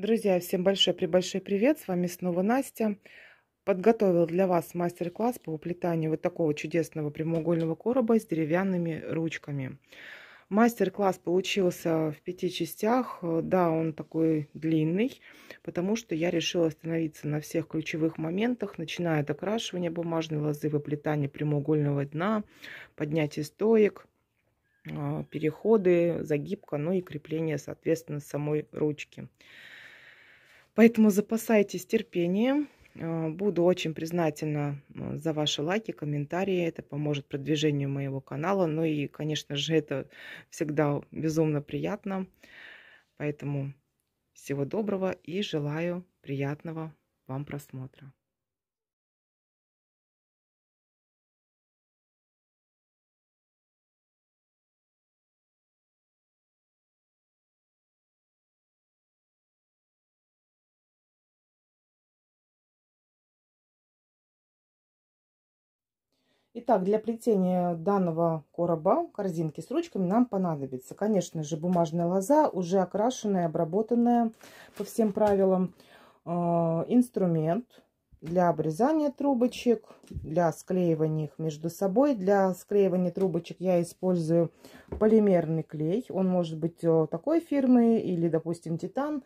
Друзья, всем большой-пребольшой привет! С вами снова Настя. Подготовил для вас мастер-класс по уплетанию вот такого чудесного прямоугольного короба с деревянными ручками. Мастер-класс получился в пяти частях. Да, он такой длинный, потому что я решила остановиться на всех ключевых моментах, начиная от окрашивания бумажной лозы, выплетания прямоугольного дна, поднятия стоек, а, переходы, загибка, ну и крепление, соответственно, самой ручки. Поэтому запасайтесь терпением. Э, буду очень признательна э, за ваши лайки, комментарии. Это поможет продвижению моего канала. Ну и, конечно же, это всегда безумно приятно. Поэтому всего доброго и желаю приятного вам просмотра. Итак, для плетения данного короба, корзинки с ручками, нам понадобится, конечно же, бумажная лоза, уже окрашенная, обработанная по всем правилам, э, инструмент, для обрезания трубочек, для склеивания их между собой. Для склеивания трубочек я использую полимерный клей. Он может быть э, такой фирмы или, допустим, титан.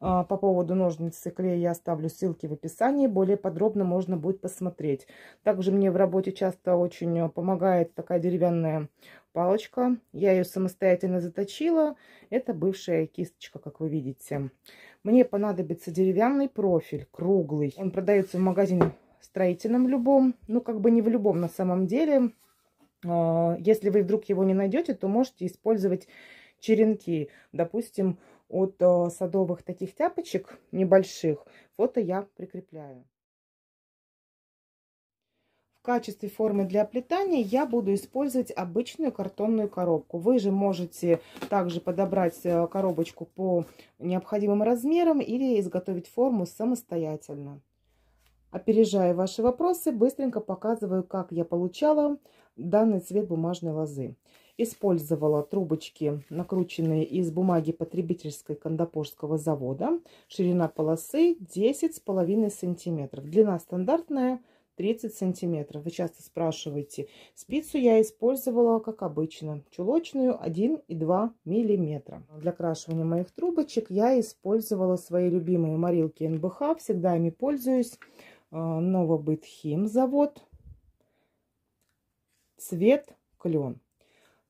А, по поводу ножниц и клея я оставлю ссылки в описании. Более подробно можно будет посмотреть. Также мне в работе часто очень э, помогает такая деревянная палочка. Я ее самостоятельно заточила. Это бывшая кисточка, как вы видите. Мне понадобится деревянный профиль, круглый. Он продается в магазине строительном любом. Ну, как бы не в любом на самом деле. А, если вы вдруг его не найдете, то можете использовать черенки. Допустим, от а, садовых таких тяпочек небольших фото я прикрепляю качестве формы для плетания я буду использовать обычную картонную коробку. Вы же можете также подобрать э, коробочку по необходимым размерам или изготовить форму самостоятельно. Опережая ваши вопросы, быстренько показываю, как я получала данный цвет бумажной лозы. Использовала трубочки, накрученные из бумаги потребительской кондопорского завода. Ширина полосы 10,5 см. Длина стандартная – 30 сантиметров. Вы часто спрашиваете. Спицу я использовала, как обычно, чулочную 1 и 2 миллиметра. Для крашивания моих трубочек я использовала свои любимые морилки НБХ. Всегда ими пользуюсь. А, новобытхим завод. Цвет клен.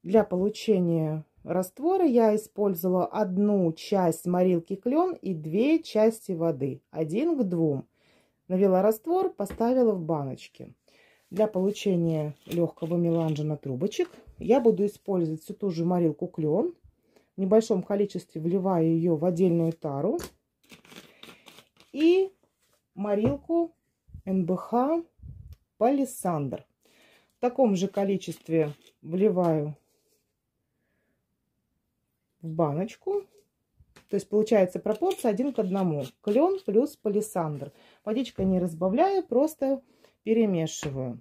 Для получения раствора я использовала одну часть морилки клен и две части воды. Один к двум. Навела раствор, поставила в баночки. Для получения легкого меланжина трубочек я буду использовать всю ту же морилку клен. В небольшом количестве вливаю ее в отдельную тару. И морилку НБХ палисандр. В таком же количестве вливаю в баночку. То есть получается пропорция один к одному. Клен плюс палисандр. Водичка не разбавляю, просто перемешиваю.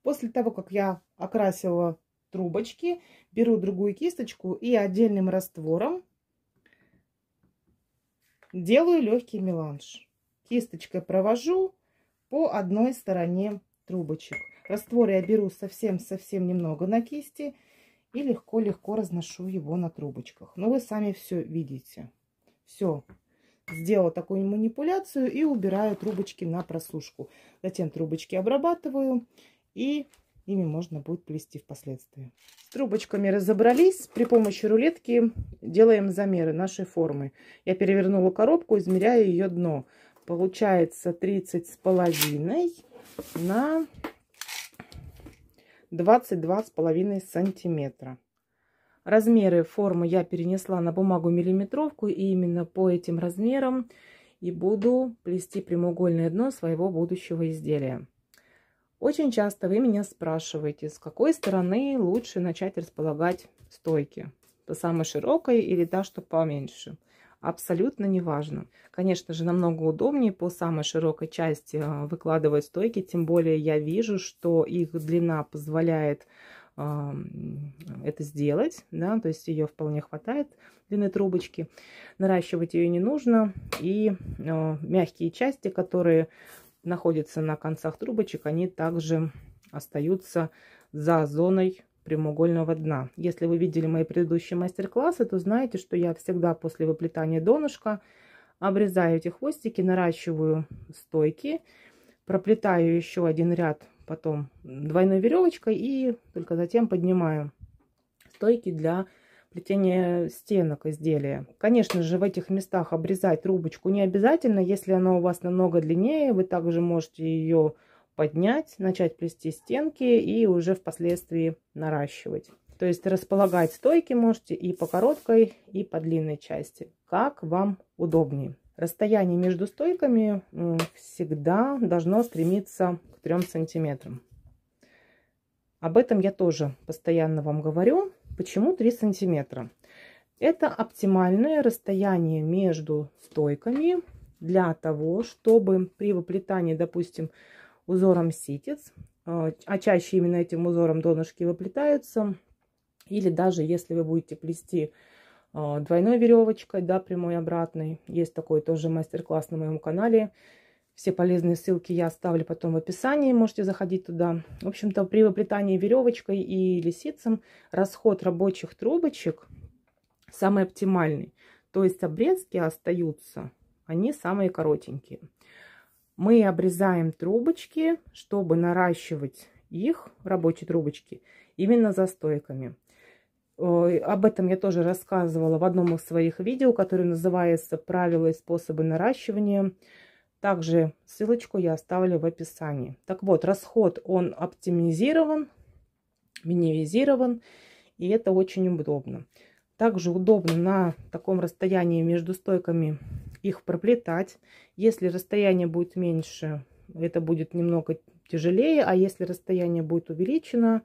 После того, как я окрасила трубочки, беру другую кисточку и отдельным раствором делаю легкий меланж. Кисточкой провожу, по одной стороне трубочек. Раствор я беру совсем-совсем немного на кисти и легко-легко разношу его на трубочках. Но вы сами все видите. Все. Сделала такую манипуляцию и убираю трубочки на просушку. Затем трубочки обрабатываю и ими можно будет плести впоследствии. С трубочками разобрались. При помощи рулетки делаем замеры нашей формы. Я перевернула коробку, измеряю ее дно. Получается 30 с половиной на 22 с половиной сантиметра. Размеры формы я перенесла на бумагу миллиметровку и именно по этим размерам и буду плести прямоугольное дно своего будущего изделия. Очень часто вы меня спрашиваете, с какой стороны лучше начать располагать стойки. По самой широкой или та, что поменьше абсолютно неважно. Конечно же, намного удобнее по самой широкой части а, выкладывать стойки, тем более я вижу, что их длина позволяет а, это сделать, да, то есть ее вполне хватает длины трубочки, наращивать ее не нужно, и э, мягкие части, которые находятся на концах трубочек, они также остаются за зоной прямоугольного дна. Если вы видели мои предыдущие мастер-классы, то знаете, что я всегда после выплетания донышка обрезаю эти хвостики, наращиваю стойки, проплетаю еще один ряд потом двойной веревочкой и только затем поднимаю стойки для плетения стенок изделия. Конечно же, в этих местах обрезать трубочку не обязательно. Если она у вас намного длиннее, вы также можете ее поднять, начать плести стенки и уже впоследствии наращивать. То есть располагать стойки можете и по короткой, и по длинной части, как вам удобнее. Расстояние между стойками всегда должно стремиться к 3 сантиметрам. Об этом я тоже постоянно вам говорю. Почему 3 сантиметра? Это оптимальное расстояние между стойками для того, чтобы при выплетании, допустим, узором ситец, а, а чаще именно этим узором донышки выплетаются. Или даже если вы будете плести а, двойной веревочкой, да, прямой обратной, есть такой тоже мастер-класс на моем канале. Все полезные ссылки я оставлю потом в описании, можете заходить туда. В общем-то, при выплетании веревочкой и лисицам расход рабочих трубочек самый оптимальный. То есть обрезки остаются, они самые коротенькие. Мы обрезаем трубочки, чтобы наращивать их, рабочие трубочки, именно за стойками. Э, об этом я тоже рассказывала в одном из своих видео, которое называется «Правила и способы наращивания». Также ссылочку я оставлю в описании. Так вот, расход он оптимизирован, минимизирован, и это очень удобно. Также удобно на таком расстоянии между стойками их проплетать. Если расстояние будет меньше, это будет немного тяжелее, а если расстояние будет увеличено,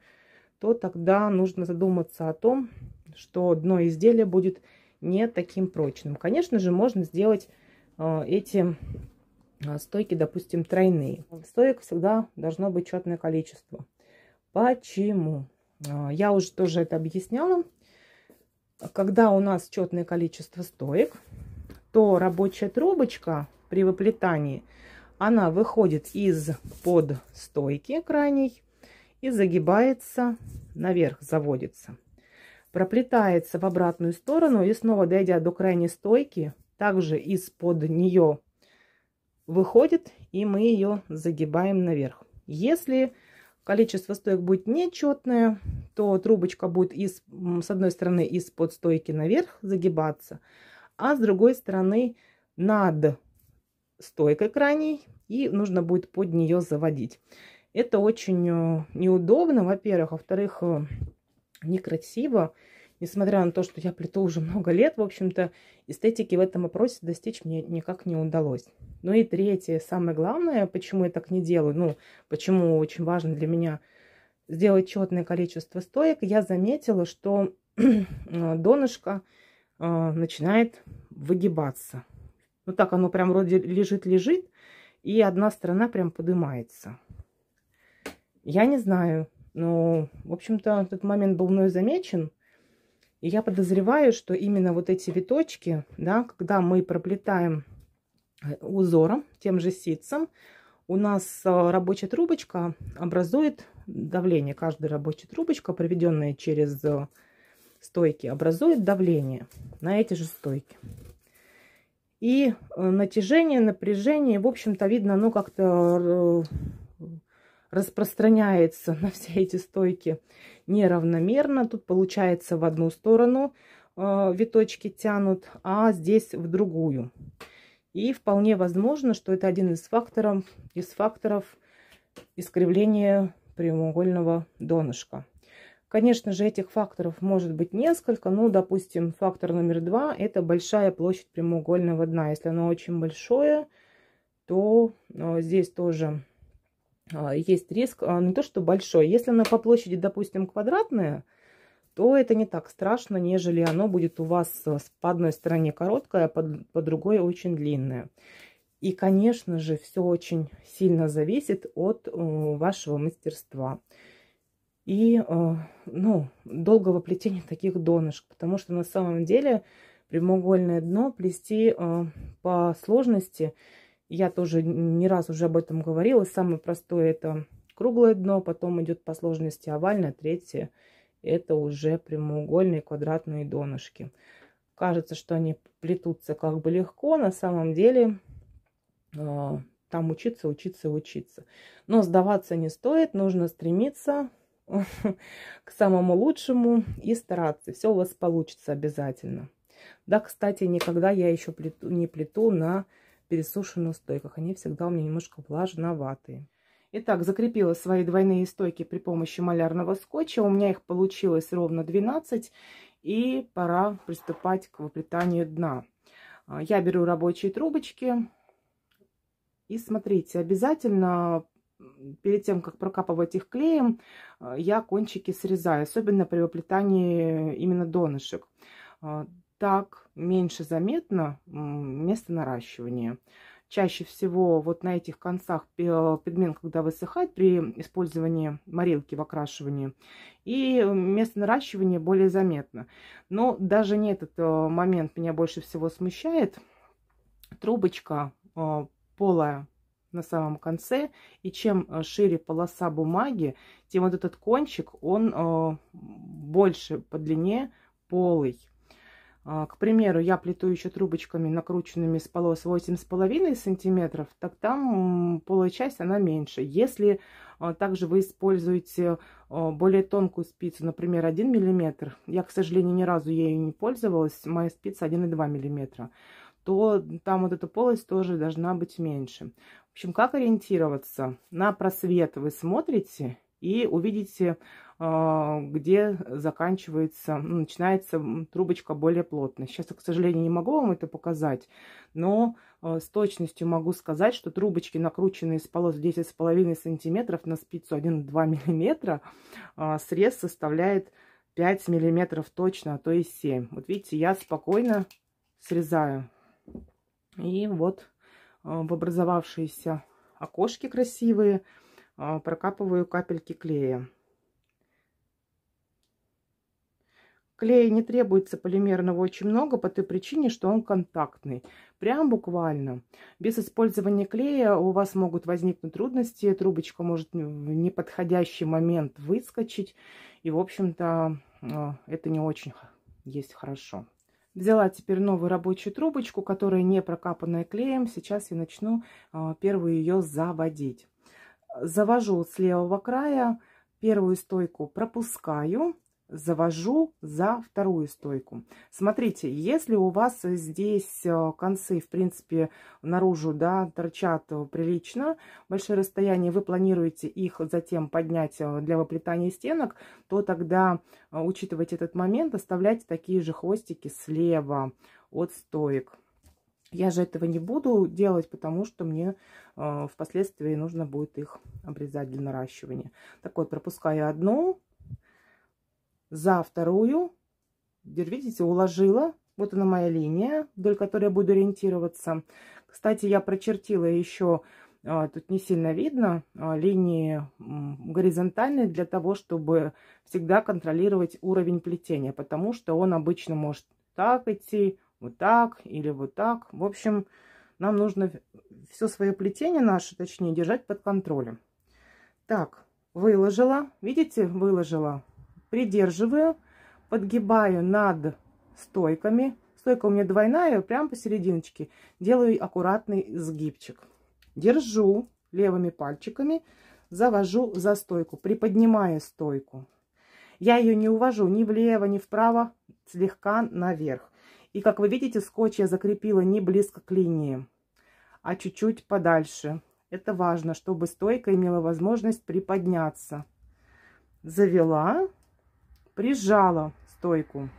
то тогда нужно задуматься о том, что дно изделия будет не таким прочным. Конечно же, можно сделать э, эти э, стойки, допустим, тройные. Стоек всегда должно быть четное количество. Почему? Э, я уже тоже это объясняла. Когда у нас четное количество стоек, то рабочая трубочка при выплетании, она выходит из-под стойки крайней и загибается наверх, заводится. Проплетается в обратную сторону и снова дойдя до крайней стойки, также из-под нее выходит и мы ее загибаем наверх. Если количество стоек будет нечетное, то трубочка будет из, с одной стороны из-под стойки наверх загибаться, а с другой стороны над стойкой крайней, и нужно будет под нее заводить. Это очень э, неудобно, во-первых. Во-вторых, э, некрасиво. Несмотря на то, что я плету уже много лет, в общем-то, эстетики в этом вопросе достичь мне никак не удалось. Ну и третье, самое главное, почему я так не делаю, ну, почему очень важно для меня сделать четное количество стоек, я заметила, что донышко – э, начинает выгибаться. Вот ну, так оно прям вроде лежит-лежит, и одна сторона прям поднимается. Я не знаю, но, в общем-то, этот момент был мной замечен. И я подозреваю, что именно вот эти виточки, да, когда мы проплетаем э, узором, тем же ситцем, у нас а, рабочая трубочка образует давление. Каждая рабочая трубочка, проведенная через а, стойки образует давление на эти же стойки. И э, натяжение, напряжение, в общем-то, видно, оно как-то э, распространяется на все эти стойки неравномерно. Тут получается в одну сторону э, виточки тянут, а здесь в другую. И вполне возможно, что это один из факторов, из факторов искривления прямоугольного донышка. Конечно же, этих факторов может быть несколько. Ну, допустим, фактор номер два – это большая площадь прямоугольного дна. Если оно очень большое, то а, здесь тоже а, есть риск. А, не то, что большое. Если оно по площади, допустим, квадратное, то это не так страшно, нежели оно будет у вас по одной стороне короткое, а по, по другой очень длинное. И, конечно же, все очень сильно зависит от вашего мастерства и э, ну, долгого плетения таких донышек, потому что на самом деле прямоугольное дно плести э, по сложности, я тоже не раз уже об этом говорила, самое простое это круглое дно, потом идет по сложности овальное, третье это уже прямоугольные квадратные донышки. Кажется, что они плетутся как бы легко, на самом деле э, там учиться, учиться, учиться. Но сдаваться не стоит, нужно стремиться к самому лучшему и стараться. Все у вас получится обязательно. Да, кстати, никогда я еще плету, не плету на пересушенных стойках. Они всегда у меня немножко влажноватые. Итак, закрепила свои двойные стойки при помощи малярного скотча. У меня их получилось ровно 12. И пора приступать к выплетанию дна. А, я беру рабочие трубочки. И смотрите, обязательно перед тем, как прокапывать их клеем, э, я кончики срезаю, особенно при выплетании именно донышек. Э, так меньше заметно место наращивания. Чаще всего вот на этих концах пигмент, когда высыхает при использовании морилки в окрашивании, и место наращивания более заметно. Но даже не этот э, момент меня больше всего смущает. Трубочка полая на самом конце. И чем э, шире полоса бумаги, тем вот этот кончик, он э, больше по длине полый. А, к примеру, я плету еще трубочками, накрученными с полос 8,5 сантиметров, так там полая часть, она меньше. Если э, также вы используете более тонкую спицу, например, 1 миллиметр, я, к сожалению, ни разу ею не пользовалась, моя спица 1,2 миллиметра, то там вот эта полость тоже должна быть меньше. В общем, как ориентироваться? На просвет вы смотрите и увидите, а, где заканчивается, ну, начинается трубочка более плотная. Сейчас к сожалению, не могу вам это показать, но а, с точностью могу сказать, что трубочки, накрученные с полос 10,5 см на спицу 1-2 мм, а, срез составляет 5 мм точно, а то и 7. Вот видите, я спокойно срезаю. И вот а, в образовавшиеся окошки красивые, а, прокапываю капельки клея. Клея не требуется полимерного очень много по той причине, что он контактный. Прям буквально. Без использования клея у вас могут возникнуть трудности. Трубочка может в неподходящий момент выскочить. И, в общем-то, а, это не очень есть хорошо. Взяла теперь новую рабочую трубочку, которая не прокапанная клеем. Сейчас я начну а, первую ее заводить. Завожу с левого края, первую стойку пропускаю завожу за вторую стойку. Смотрите, если у вас здесь э, концы, в принципе, наружу, да, торчат э, прилично, большое расстояние, вы планируете их затем поднять э, для выплетания стенок, то тогда, учитывайте этот момент, оставляйте такие же хвостики слева от стоек. Я же этого не буду делать, потому что мне э, впоследствии нужно будет их обрезать для наращивания. Так вот, пропускаю одну, за вторую, видите, уложила. Вот она моя линия, вдоль которой я буду ориентироваться. Кстати, я прочертила еще, а, тут не сильно видно, а, линии горизонтальные для того, чтобы всегда контролировать уровень плетения, потому что он обычно может так идти, вот так или вот так. В общем, нам нужно все свое плетение наше, точнее, держать под контролем. Так, выложила. Видите, выложила придерживаю, подгибаю над стойками. Стойка у меня двойная, прям посерединочке. Делаю аккуратный сгибчик. Держу левыми пальчиками, завожу за стойку, приподнимая стойку. Я ее не увожу ни влево, ни вправо, слегка наверх. И как вы видите, скотч я закрепила не близко к линии, а чуть-чуть подальше. Это важно, чтобы стойка имела возможность приподняться. Завела прижала стойку.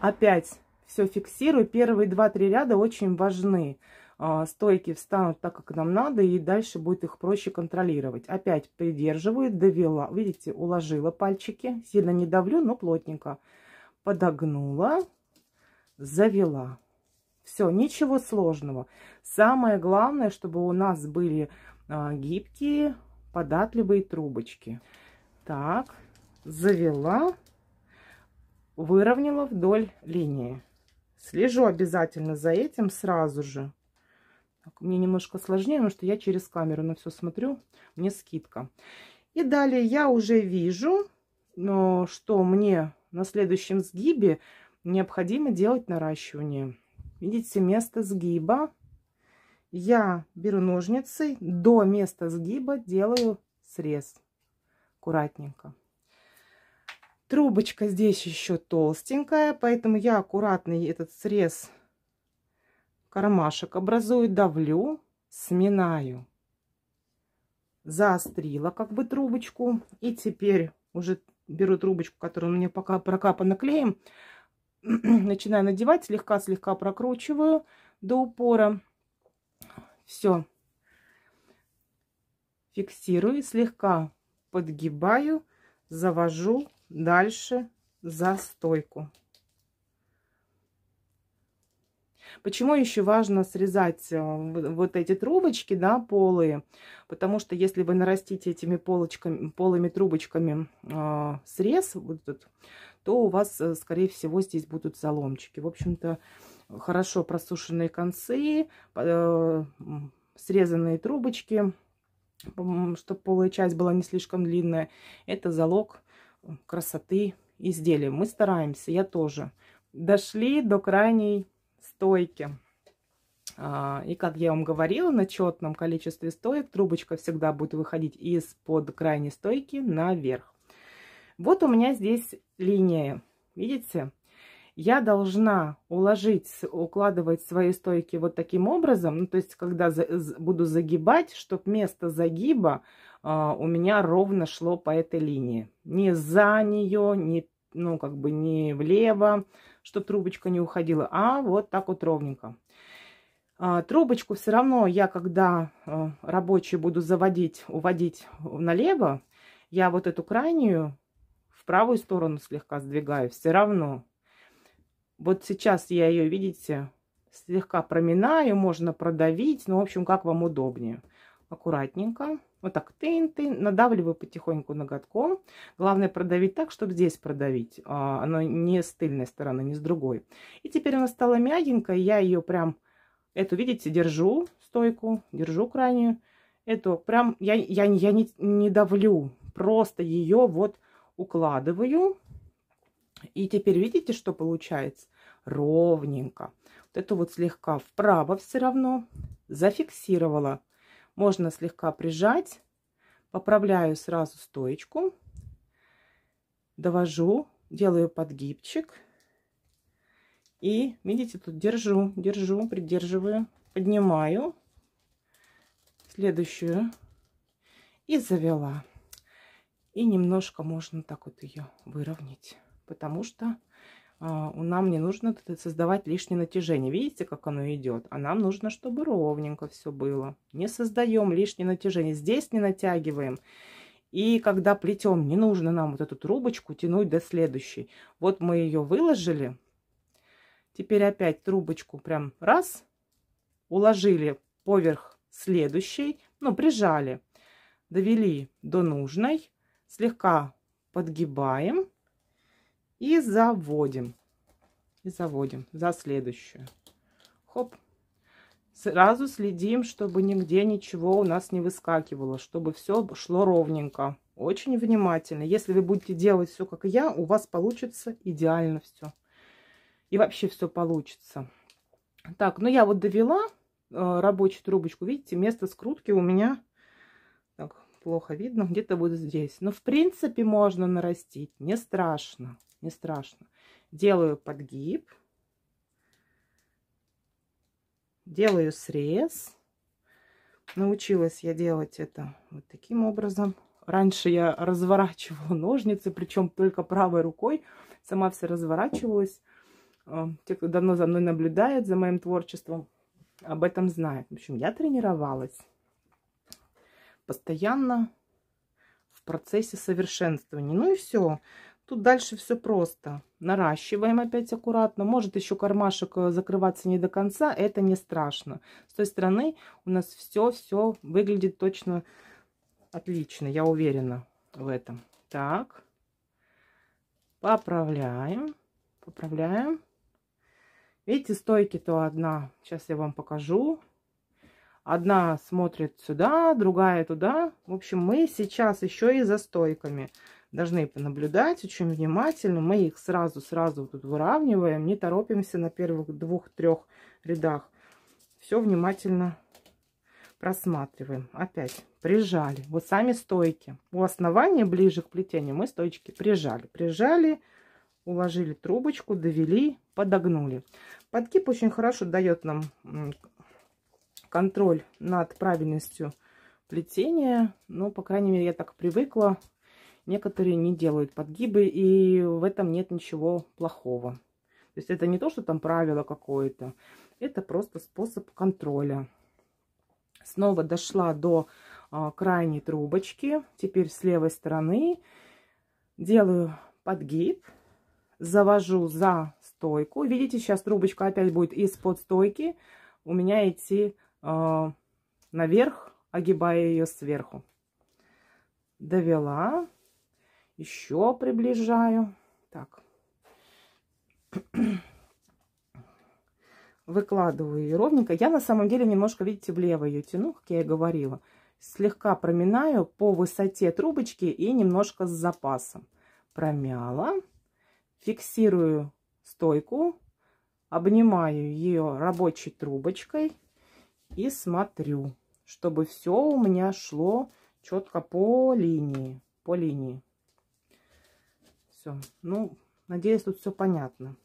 Опять все фиксирую. Первые два-три ряда очень важны. А, стойки встанут так, как нам надо, и дальше будет их проще контролировать. Опять придерживаю, довела. Видите, уложила пальчики. Сильно не давлю, но плотненько. Подогнула, завела. Все, ничего сложного. Самое главное, чтобы у нас были а, гибкие, податливые трубочки. Так, завела, выровняла вдоль линии. Слежу обязательно за этим сразу же. Так, мне немножко сложнее, потому что я через камеру на все смотрю, мне скидка. И далее я уже вижу, что мне на следующем сгибе необходимо делать наращивание. Видите, место сгиба. Я беру ножницы, до места сгиба делаю срез аккуратненько. Трубочка здесь еще толстенькая, поэтому я аккуратно этот срез кармашек образую, давлю, сминаю. Заострила как бы трубочку. И теперь уже беру трубочку, которую у меня пока прокапана клеем, начинаю надевать, слегка-слегка прокручиваю до упора. Все. Фиксирую, слегка подгибаю, завожу дальше за стойку. Почему еще важно срезать э, вот эти трубочки, да, полые? Потому что если вы нарастите этими полочками, полыми трубочками э, срез, вот тут, то у вас, э, скорее всего, здесь будут заломчики. В общем-то, хорошо просушенные концы, э, срезанные трубочки, чтобы полая часть была не слишком длинная. Это залог красоты изделия. Мы стараемся, я тоже. Дошли до крайней стойки. А, и, как я вам говорила, на четном количестве стоек трубочка всегда будет выходить из-под крайней стойки наверх. Вот у меня здесь линия. Видите? Я должна уложить, укладывать свои стойки вот таким образом. Ну, то есть, когда за, буду загибать, чтобы место загиба а, у меня ровно шло по этой линии. Не за нее, не, ну, как бы не влево, что трубочка не уходила, а вот так вот ровненько. А, трубочку все равно я, когда а, рабочие буду заводить, уводить налево, я вот эту крайнюю в правую сторону слегка сдвигаю, все равно. Вот сейчас я ее, видите, слегка проминаю, можно продавить, ну, в общем, как вам удобнее аккуратненько. Вот так тын-тын, надавливаю потихоньку ноготком. Главное продавить так, чтобы здесь продавить. А, оно не с тыльной стороны, не с другой. И теперь она стала мягенькая. Я ее прям, эту, видите, держу стойку, держу крайнюю. Эту прям, я, я, я не, не давлю, просто ее вот укладываю. И теперь видите, что получается? Ровненько. Вот эту вот слегка вправо все равно зафиксировала можно слегка прижать. Поправляю сразу стоечку. Довожу, делаю подгибчик. И, видите, тут держу, держу, придерживаю, поднимаю. Следующую. И завела. И немножко можно так вот ее выровнять. Потому что а, нам не нужно создавать лишнее натяжение. Видите, как оно идет? А нам нужно, чтобы ровненько все было. Не создаем лишнее натяжение. Здесь не натягиваем. И когда плетем, не нужно нам вот эту трубочку тянуть до следующей. Вот мы ее выложили. Теперь опять трубочку прям раз, уложили поверх следующей, ну, прижали, довели до нужной, слегка подгибаем и заводим. И заводим за следующую. Хоп. Сразу следим, чтобы нигде ничего у нас не выскакивало, чтобы все шло ровненько. Очень внимательно. Если вы будете делать все, как я, у вас получится идеально все. И вообще все получится. Так, ну я вот довела э, рабочую трубочку. Видите, место скрутки у меня так, плохо видно. Где-то вот здесь. Но в принципе можно нарастить. Не страшно не страшно. Делаю подгиб, делаю срез. Научилась я делать это вот таким образом. Раньше я разворачивала ножницы, причем только правой рукой. Сама все разворачивалась. А, те, кто давно за мной наблюдает, за моим творчеством, об этом знают. В общем, я тренировалась постоянно в процессе совершенствования. Ну и все. Тут дальше все просто. Наращиваем опять аккуратно. Может еще кармашек э, закрываться не до конца, это не страшно. С той стороны у нас все-все выглядит точно отлично, я уверена в этом. Так, поправляем, поправляем. Видите, стойки то одна, сейчас я вам покажу. Одна смотрит сюда, другая туда. В общем, мы сейчас еще и за стойками должны понаблюдать очень внимательно. Мы их сразу-сразу тут выравниваем, не торопимся на первых двух-трех рядах. Все внимательно просматриваем. Опять прижали. Вот сами стойки. У основания ближе к плетению мы стойки прижали. Прижали, уложили трубочку, довели, подогнули. Подкип очень хорошо дает нам контроль над правильностью плетения. Ну, по крайней мере, я так привыкла. Некоторые не делают подгибы, и в этом нет ничего плохого. То есть это не то, что там правило какое-то, это просто способ контроля. Снова дошла до а, крайней трубочки, теперь с левой стороны делаю подгиб, завожу за стойку. Видите, сейчас трубочка опять будет из-под стойки у меня идти э, наверх, огибая ее сверху. Довела, еще приближаю. Так. Выкладываю ее ровненько. Я на самом деле немножко, видите, влево ее тяну, как я и говорила. Слегка проминаю по высоте трубочки и немножко с запасом. Промяла. Фиксирую стойку. Обнимаю ее рабочей трубочкой. И смотрю, чтобы все у меня шло четко по линии. По линии все. Ну, надеюсь, тут все понятно.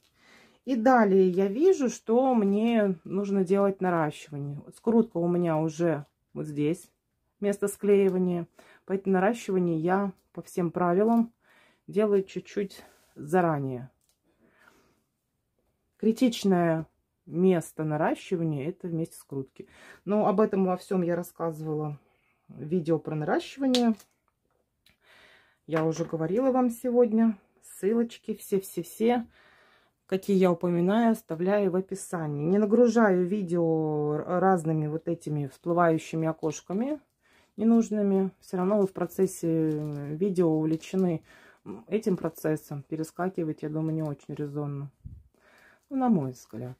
И далее я вижу, что мне нужно делать наращивание. Скрутка у меня уже вот здесь, место склеивания. Поэтому наращивание я по всем правилам делаю чуть-чуть заранее. Критичное место наращивания – это вместе скрутки. Но об этом во всем я рассказывала в видео про наращивание. Я уже говорила вам сегодня. Ссылочки все-все-все, какие я упоминаю, оставляю в описании. Не нагружаю видео разными вот этими всплывающими окошками ненужными. Все равно вы в процессе э, видео увлечены этим процессом. Перескакивать, я думаю, не очень резонно. Ну, на мой взгляд.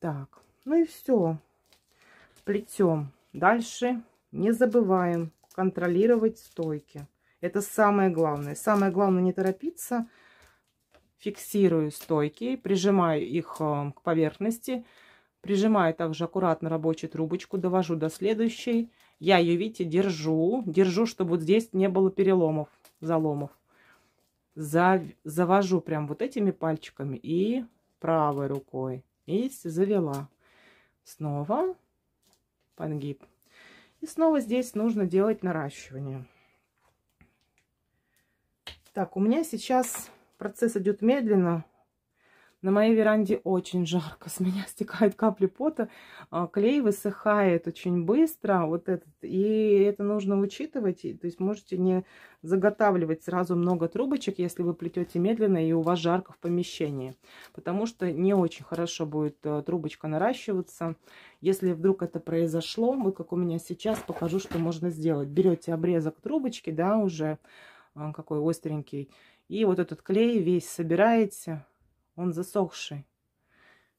Так, ну и все. Плетем. Дальше не забываем контролировать стойки. Это самое главное. Самое главное не торопиться. Фиксирую стойки, прижимаю их э, к поверхности. Прижимаю также аккуратно рабочую трубочку, довожу до следующей. Я ее, видите, держу, держу, чтобы вот здесь не было переломов, заломов. За, завожу прям вот этими пальчиками и правой рукой. И завела. Снова подгиб. И снова здесь нужно делать наращивание. Так, у меня сейчас процесс идет медленно. На моей веранде очень жарко, с меня стекают капли пота, а, клей высыхает очень быстро, вот этот, и это нужно учитывать, то есть можете не заготавливать сразу много трубочек, если вы плетете медленно и у вас жарко в помещении, потому что не очень хорошо будет э, трубочка наращиваться. Если вдруг это произошло, вот как у меня сейчас, покажу, что можно сделать. Берете обрезок трубочки, да, уже, он какой остренький. И вот этот клей весь собираете, он засохший.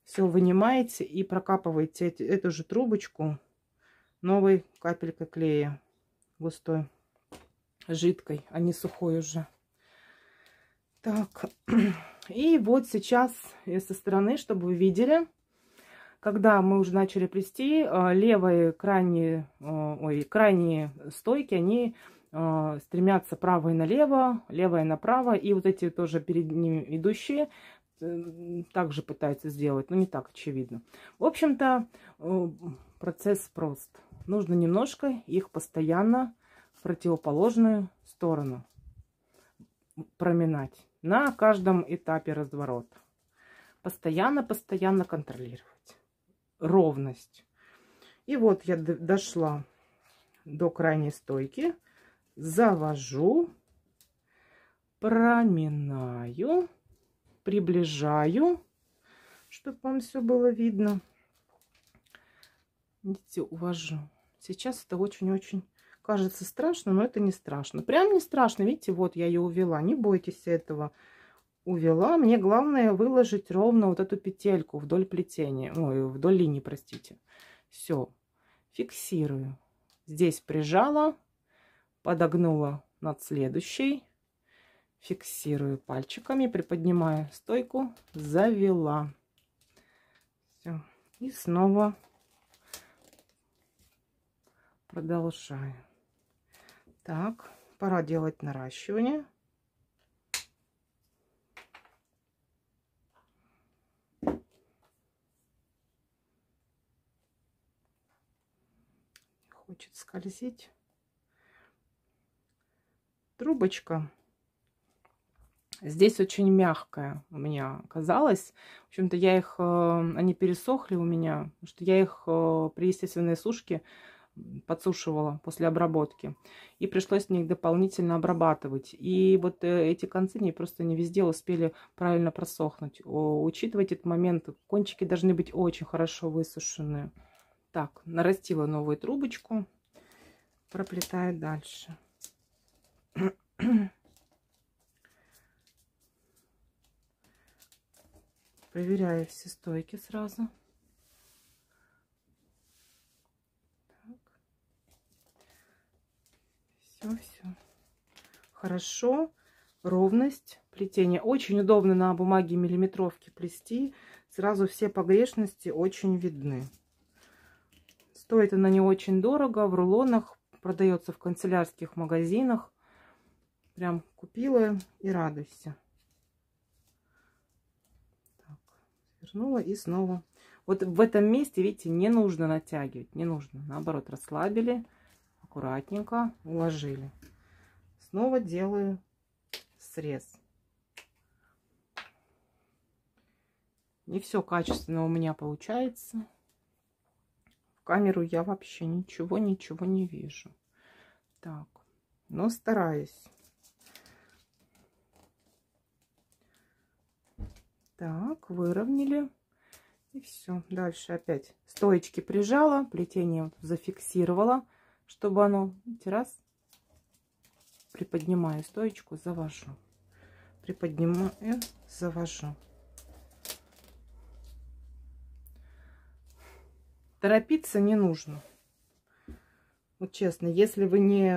Все вынимаете и прокапываете эту же трубочку новой капелькой клея густой, жидкой, а не сухой уже. Так, и вот сейчас я со стороны, чтобы вы видели, когда мы уже начали плести, а, левые крайние, а, ой, крайние стойки, они Э, стремятся право и налево, левое и направо, и вот эти тоже перед ними идущие э, также пытаются сделать, но не так очевидно. В общем-то, э, процесс прост. Нужно немножко их постоянно в противоположную сторону проминать на каждом этапе разворота. Постоянно-постоянно контролировать. Ровность. И вот я дошла до крайней стойки завожу, проминаю, приближаю, чтобы вам все было видно. Видите, увожу. Сейчас это очень-очень кажется страшно, но это не страшно. Прям не страшно. Видите, вот я ее увела. Не бойтесь этого. Увела. Мне главное выложить ровно вот эту петельку вдоль плетения. Ой, вдоль линии, простите. Все. Фиксирую. Здесь прижала, подогнула над следующей, фиксирую пальчиками, приподнимаю стойку, завела. Все. И снова продолжаю. Так, пора делать наращивание. Хочет скользить трубочка. Здесь очень мягкая у меня казалось. В общем-то, я их, э, они пересохли у меня, что я их э, при естественной сушке подсушивала после обработки. И пришлось мне их дополнительно обрабатывать. И вот э, эти концы не просто не везде успели правильно просохнуть. Учитывайте этот момент, кончики должны быть очень хорошо высушены. Так, нарастила новую трубочку, проплетаю дальше. Проверяю все стойки сразу. Так. Все, все. Хорошо. Ровность плетения. Очень удобно на бумаге миллиметровки плести. Сразу все погрешности очень видны. Стоит она не очень дорого. В рулонах продается в канцелярских магазинах. Прям купила и радуйся. Так, вернула и снова. Вот в этом месте, видите, не нужно натягивать, не нужно. Наоборот, расслабили, аккуратненько уложили. Снова делаю срез. Не все качественно у меня получается. В камеру я вообще ничего-ничего не вижу. Так, но стараюсь. Так, выровняли. И все. Дальше опять стоечки прижала, плетение зафиксировала, чтобы оно... Видите, раз. Приподнимаю стоечку, завожу. Приподнимаю, завожу. Торопиться не нужно. Вот честно, если вы не,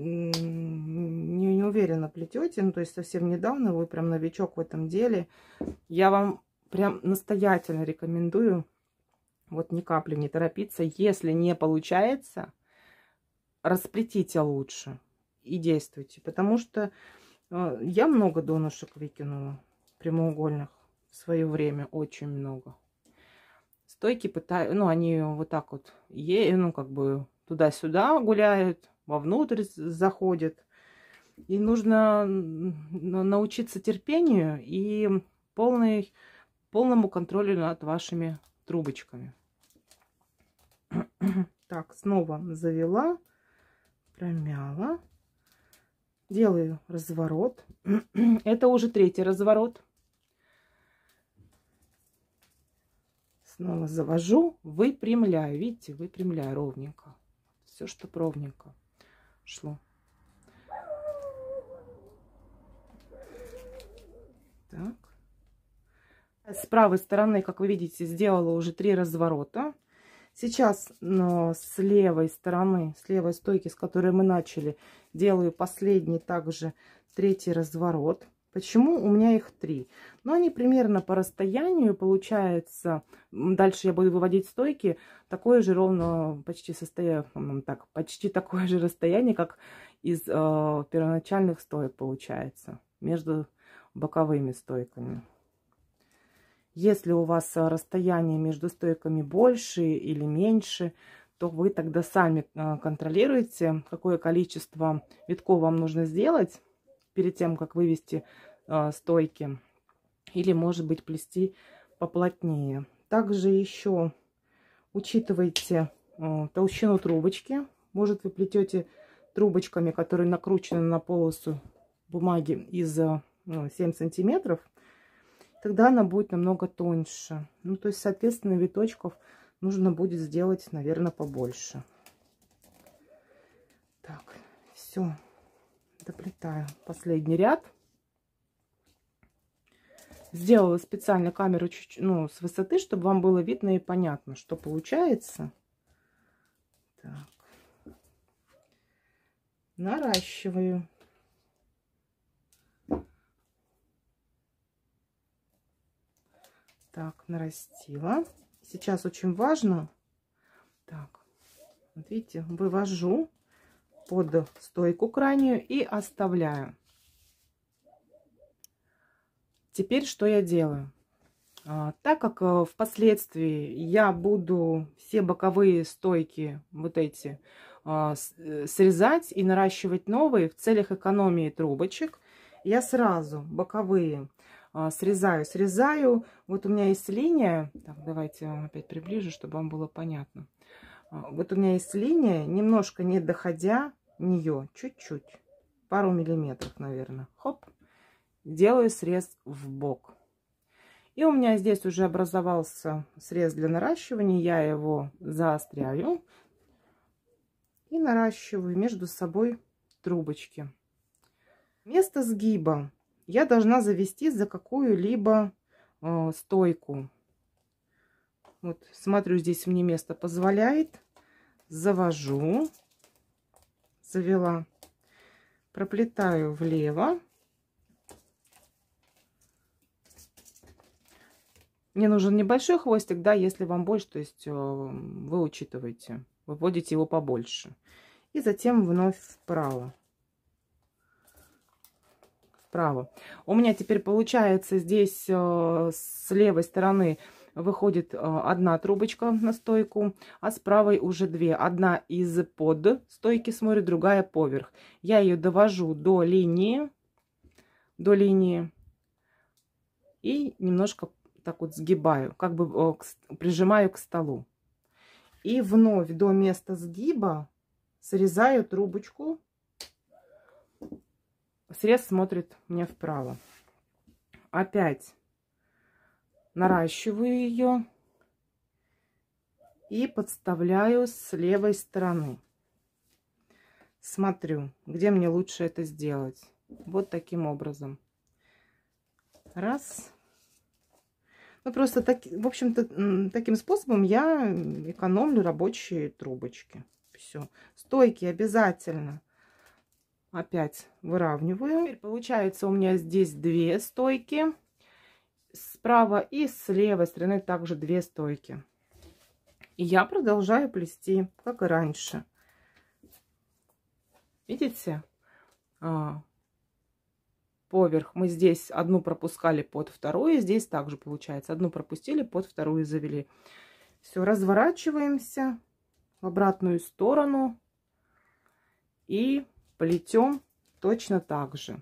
не, не уверенно плетете, ну то есть совсем недавно, вы прям новичок в этом деле, я вам прям настоятельно рекомендую вот ни капли не торопиться. Если не получается, расплетите лучше и действуйте. Потому что э, я много донышек выкинула прямоугольных в свое время, очень много. Стойки пытаюсь, ну они вот так вот, е, ну как бы туда-сюда гуляют, вовнутрь заходят. И нужно научиться терпению и полной, полному контролю над вашими трубочками. Так, снова завела, промяла. Делаю разворот. Это уже третий разворот. Снова завожу, выпрямляю. Видите, выпрямляю ровненько все, что ровненько шло. Так. С правой стороны, как вы видите, сделала уже три разворота. Сейчас но с левой стороны, с левой стойки, с которой мы начали, делаю последний также третий разворот. Почему у меня их три? Но ну, они примерно по расстоянию, получается, дальше я буду выводить стойки, такое же ровно, почти состоя... так, почти такое же расстояние, как из э, первоначальных стоек получается, между боковыми стойками. Если у вас а, расстояние между стойками больше или меньше, то вы тогда сами а, контролируете, какое количество витков вам нужно сделать перед тем, как вывести э, стойки. Или, может быть, плести поплотнее. Также еще учитывайте э, толщину трубочки. Может, вы плетете трубочками, которые накручены на полосу бумаги из э, а, 7 ну, сантиметров. Тогда она будет намного тоньше. Ну, то есть, соответственно, виточков нужно будет сделать, наверное, побольше. Так, все доплетаю последний ряд. Сделала специально камеру чуть, ну, с высоты, чтобы вам было видно и понятно, что получается. Так. Наращиваю. Так, нарастила. Сейчас очень важно. Так, вот видите, вывожу под стойку крайнюю и оставляю. Теперь что я делаю? А, так как э, впоследствии я буду все боковые стойки вот эти а, э, срезать и наращивать новые в целях экономии трубочек, я сразу боковые а, срезаю. Срезаю, вот у меня есть линия, так, давайте я вам опять приближу, чтобы вам было понятно. А, вот у меня есть линия, немножко не доходя нее, чуть-чуть, пару миллиметров, наверное. Хоп, делаю срез в бок. И у меня здесь уже образовался срез для наращивания. Я его заостряю и наращиваю между собой трубочки. Место сгиба я должна завести за какую-либо э, стойку. Вот, смотрю, здесь мне место позволяет завожу, завела, проплетаю влево. Мне нужен небольшой хвостик, да, если вам больше, то есть э, вы учитываете, выводите его побольше. И затем вновь вправо. Вправо. У меня теперь получается здесь э, с левой стороны выходит э, одна трубочка на стойку, а с правой уже две. Одна из под стойки смотрю, другая поверх. Я ее довожу до линии, до линии и немножко так вот сгибаю, как бы э, прижимаю к столу. И вновь до места сгиба срезаю трубочку. Срез смотрит мне вправо. Опять наращиваю ее и подставляю с левой стороны. Смотрю, где мне лучше это сделать. Вот таким образом. Раз. Ну, просто, так, в общем-то, таким способом я экономлю рабочие трубочки. Все. Стойки обязательно опять выравниваю. Теперь получается у меня здесь две стойки справа и с левой стороны также две стойки. И я продолжаю плести, как и раньше. Видите? А, поверх мы здесь одну пропускали под вторую, здесь также получается. Одну пропустили, под вторую завели. Все, разворачиваемся в обратную сторону и плетем точно так же.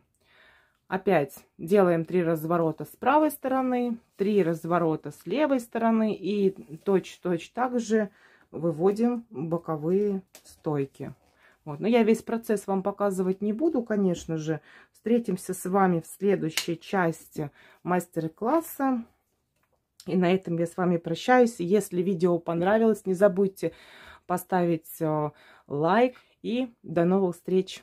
Опять делаем три разворота с правой стороны, три разворота с левой стороны и точь-точь также выводим боковые стойки. Вот. Но я весь процесс вам показывать не буду, конечно же. Встретимся с вами в следующей части мастер-класса. И на этом я с вами прощаюсь. Если видео понравилось, не забудьте поставить э, лайк. И до новых встреч!